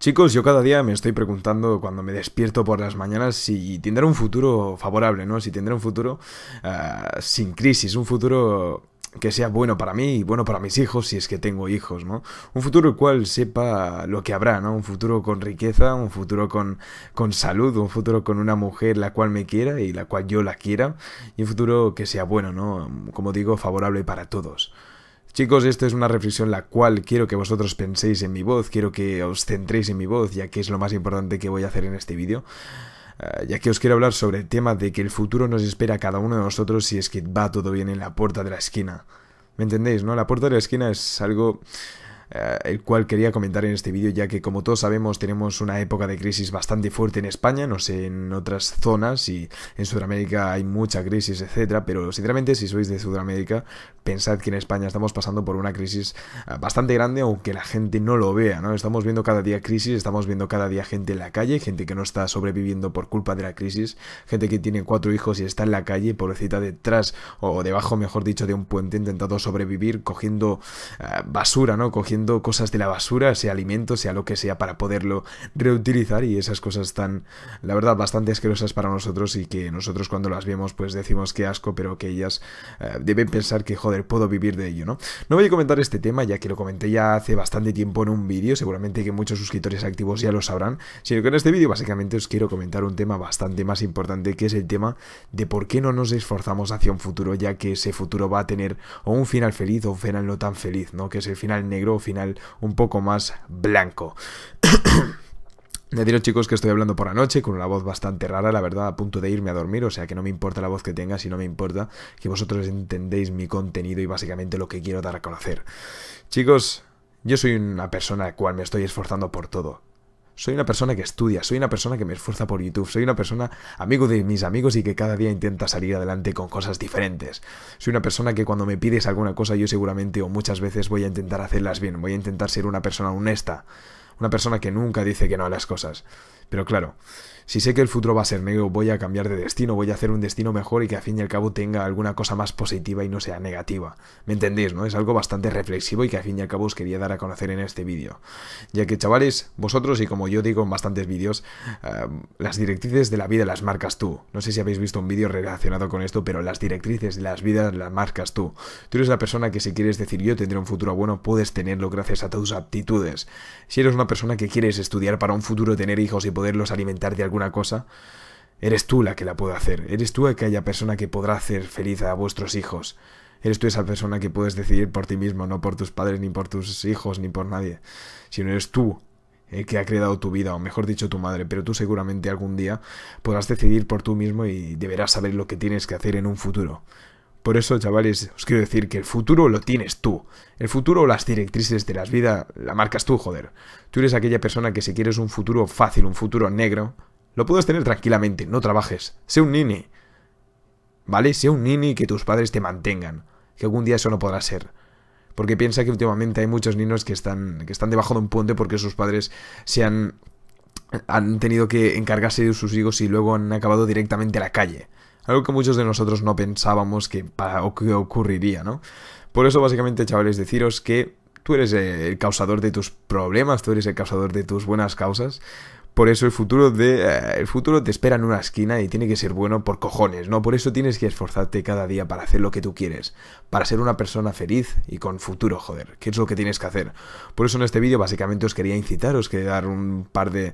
Chicos, yo cada día me estoy preguntando cuando me despierto por las mañanas si tendré un futuro favorable, ¿no? Si tendré un futuro ah, sin crisis, un futuro que sea bueno para mí y bueno para mis hijos si es que tengo hijos, ¿no? Un futuro el cual sepa lo que habrá, ¿no? Un futuro con riqueza, un futuro con, con salud, un futuro con una mujer la cual me quiera y la cual yo la quiera y un futuro que sea bueno, ¿no? Como digo, favorable para todos. Chicos, esto es una reflexión la cual quiero que vosotros penséis en mi voz, quiero que os centréis en mi voz, ya que es lo más importante que voy a hacer en este vídeo, eh, ya que os quiero hablar sobre el tema de que el futuro nos espera a cada uno de nosotros si es que va todo bien en la puerta de la esquina. ¿Me entendéis, no? La puerta de la esquina es algo eh, el cual quería comentar en este vídeo, ya que como todos sabemos tenemos una época de crisis bastante fuerte en España, no sé en otras zonas y en Sudamérica hay mucha crisis, etcétera, pero sinceramente si sois de Sudamérica, pensad que en España estamos pasando por una crisis eh, bastante grande, aunque la gente no lo vea, ¿no? Estamos viendo cada día crisis, estamos viendo cada día gente en la calle, gente que no está sobreviviendo por culpa de la crisis, gente que tiene cuatro hijos y está en la calle, pobrecita detrás o debajo, mejor dicho, de un puente intentando sobrevivir, cogiendo eh, basura, ¿no? Cogiendo cosas de la basura, sea alimento, sea lo que sea, para poderlo reutilizar y esas cosas están, la verdad, bastante asquerosas para nosotros y que nosotros cuando las vemos pues decimos que asco, pero que ellas eh, deben pensar que, joder, puedo vivir de ello, ¿no? No voy a comentar este tema, ya que lo comenté ya hace bastante tiempo en un vídeo, seguramente que muchos suscriptores activos ya lo sabrán, sino que en este vídeo básicamente os quiero comentar un tema bastante más importante, que es el tema de por qué no nos esforzamos hacia un futuro, ya que ese futuro va a tener o un final feliz o un final no tan feliz, ¿no? Que es el final negro final un poco más blanco. Deciros chicos que estoy hablando por la noche con una voz bastante rara, la verdad, a punto de irme a dormir, o sea que no me importa la voz que tenga, si no me importa que vosotros entendéis mi contenido y básicamente lo que quiero dar a conocer. Chicos, yo soy una persona la cual me estoy esforzando por todo, soy una persona que estudia, soy una persona que me esfuerza por YouTube, soy una persona amigo de mis amigos y que cada día intenta salir adelante con cosas diferentes. Soy una persona que cuando me pides alguna cosa yo seguramente o muchas veces voy a intentar hacerlas bien, voy a intentar ser una persona honesta, una persona que nunca dice que no a las cosas. Pero claro, si sé que el futuro va a ser negro, voy a cambiar de destino, voy a hacer un destino mejor y que al fin y al cabo tenga alguna cosa más positiva y no sea negativa. ¿Me entendéis, no? Es algo bastante reflexivo y que al fin y al cabo os quería dar a conocer en este vídeo. Ya que, chavales, vosotros y como yo digo en bastantes vídeos, eh, las directrices de la vida las marcas tú. No sé si habéis visto un vídeo relacionado con esto, pero las directrices de las vidas las marcas tú. Tú eres la persona que si quieres decir yo tendré un futuro bueno, puedes tenerlo gracias a tus aptitudes. Si eres una persona que quieres estudiar para un futuro, tener hijos y poder poderlos alimentar de alguna cosa, eres tú la que la puede hacer, eres tú que haya persona que podrá hacer feliz a vuestros hijos, eres tú esa persona que puedes decidir por ti mismo, no por tus padres, ni por tus hijos, ni por nadie, sino eres tú el eh, que ha creado tu vida, o mejor dicho tu madre, pero tú seguramente algún día podrás decidir por tú mismo y deberás saber lo que tienes que hacer en un futuro. Por eso, chavales, os quiero decir que el futuro lo tienes tú. El futuro o las directrices de las vidas la marcas tú, joder. Tú eres aquella persona que si quieres un futuro fácil, un futuro negro, lo puedes tener tranquilamente, no trabajes. Sé un nini. ¿Vale? Sé un nini que tus padres te mantengan. Que algún día eso no podrá ser. Porque piensa que últimamente hay muchos niños que están, que están debajo de un puente porque sus padres se han, han tenido que encargarse de sus hijos y luego han acabado directamente a la calle. Algo que muchos de nosotros no pensábamos que, o ocurriría, ¿no? Por eso, básicamente, chavales, deciros que tú eres el causador de tus problemas, tú eres el causador de tus buenas causas. Por eso el futuro, de, eh, el futuro te espera en una esquina y tiene que ser bueno por cojones, ¿no? Por eso tienes que esforzarte cada día para hacer lo que tú quieres, para ser una persona feliz y con futuro, joder, ¿Qué es lo que tienes que hacer. Por eso en este vídeo básicamente os quería incitaros, os quería dar un par eh,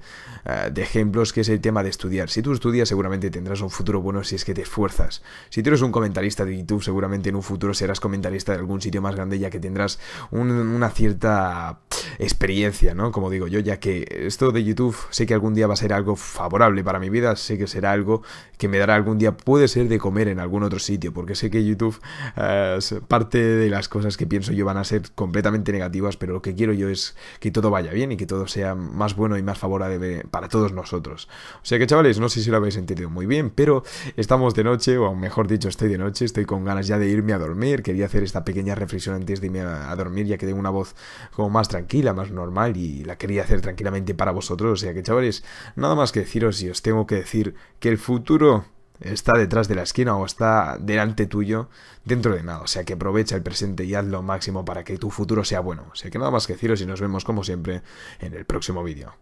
de, ejemplos, que es el tema de estudiar. Si tú estudias seguramente tendrás un futuro bueno si es que te esfuerzas. Si tú eres un comentarista de YouTube seguramente en un futuro serás comentarista de algún sitio más grande ya que tendrás una cierta experiencia, ¿no? Como digo yo, ya que esto de YouTube sé que algún día va a ser algo favorable para mi vida, sé que será algo que me dará algún día, puede ser de comer en algún otro sitio, porque sé que YouTube, eh, parte de las cosas que pienso yo van a ser completamente negativas, pero lo que quiero yo es que todo vaya bien y que todo sea más bueno y más favorable para todos nosotros. O sea que chavales, no sé si lo habéis entendido muy bien, pero estamos de noche, o mejor dicho, estoy de noche, estoy con ganas ya de irme a dormir, quería hacer esta pequeña reflexión antes de irme a dormir, ya que tengo una voz como más tranquila la más normal y la quería hacer tranquilamente para vosotros. O sea que chavales, nada más que deciros y os tengo que decir que el futuro está detrás de la esquina o está delante tuyo dentro de nada. O sea que aprovecha el presente y haz lo máximo para que tu futuro sea bueno. O sea que nada más que deciros y nos vemos como siempre en el próximo vídeo.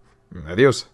Adiós.